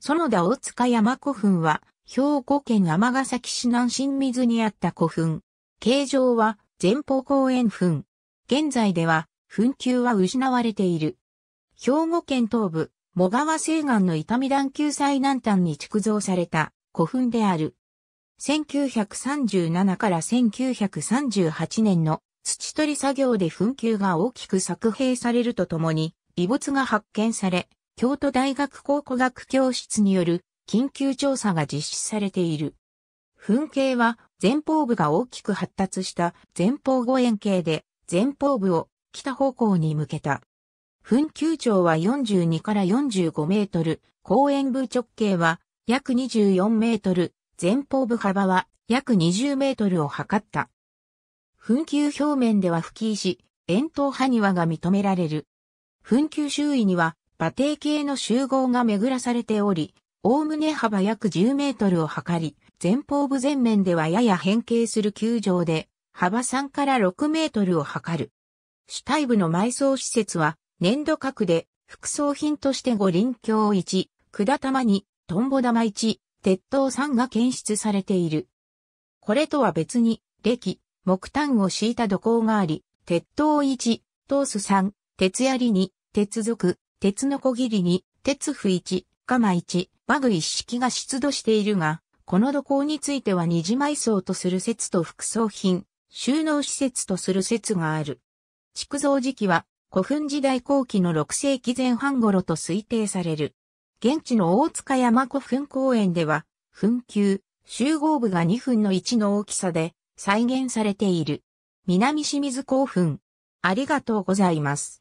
園田大塚山古墳は、兵庫県尼崎市南新水にあった古墳。形状は前方後円墳。現在では、墳丘は失われている。兵庫県東部、茂川西岸の伊丹段丘最南端に築造された古墳である。1937から1938年の土取り作業で墳丘が大きく削平されるとともに、遺物が発見され、京都大学考古学教室による緊急調査が実施されている。噴景は前方部が大きく発達した前方後円形で前方部を北方向に向けた。噴球長は42から45メートル、後円部直径は約24メートル、前方部幅は約20メートルを測った。噴球表面では吹き石、円筒埴輪が認められる。噴球周囲には馬蹄形の集合が巡らされており、おおむね幅約10メートルを測り、前方部前面ではやや変形する球場で、幅3から6メートルを測る。主体部の埋葬施設は、粘土核で、副葬品として五輪橋1、管玉2、トンボ玉1、鉄塔3が検出されている。これとは別に、歴、木炭を敷いた土工があり、鉄塔1、トース3、鉄槍2、鉄属、鉄のこぎりに、鉄不一、釜一、バグ一式が出土しているが、この土工については二次埋葬とする説と副葬品、収納施設とする説がある。築造時期は古墳時代後期の6世紀前半頃と推定される。現地の大塚山古墳公園では、墳丘、集合部が2分の1の大きさで再現されている。南清水古墳。ありがとうございます。